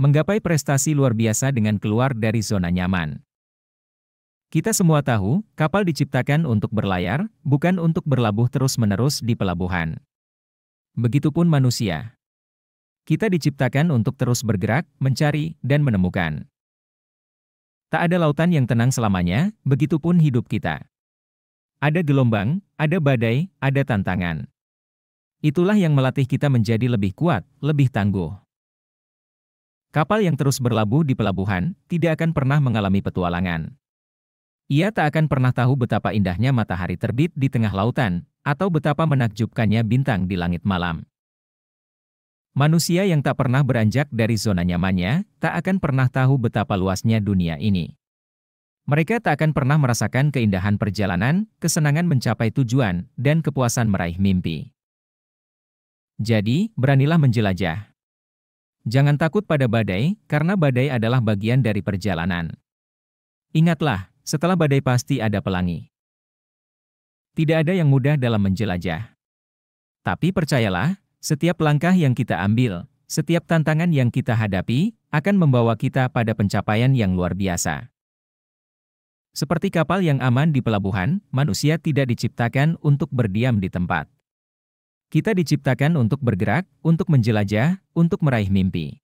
menggapai prestasi luar biasa dengan keluar dari zona nyaman. Kita semua tahu, kapal diciptakan untuk berlayar, bukan untuk berlabuh terus-menerus di pelabuhan. Begitupun manusia. Kita diciptakan untuk terus bergerak, mencari, dan menemukan. Tak ada lautan yang tenang selamanya, begitupun hidup kita. Ada gelombang, ada badai, ada tantangan. Itulah yang melatih kita menjadi lebih kuat, lebih tangguh. Kapal yang terus berlabuh di pelabuhan tidak akan pernah mengalami petualangan. Ia tak akan pernah tahu betapa indahnya matahari terbit di tengah lautan, atau betapa menakjubkannya bintang di langit malam. Manusia yang tak pernah beranjak dari zona nyamannya, tak akan pernah tahu betapa luasnya dunia ini. Mereka tak akan pernah merasakan keindahan perjalanan, kesenangan mencapai tujuan, dan kepuasan meraih mimpi. Jadi, beranilah menjelajah. Jangan takut pada badai, karena badai adalah bagian dari perjalanan. Ingatlah, setelah badai pasti ada pelangi. Tidak ada yang mudah dalam menjelajah. Tapi percayalah, setiap langkah yang kita ambil, setiap tantangan yang kita hadapi, akan membawa kita pada pencapaian yang luar biasa. Seperti kapal yang aman di pelabuhan, manusia tidak diciptakan untuk berdiam di tempat. Kita diciptakan untuk bergerak, untuk menjelajah, untuk meraih mimpi.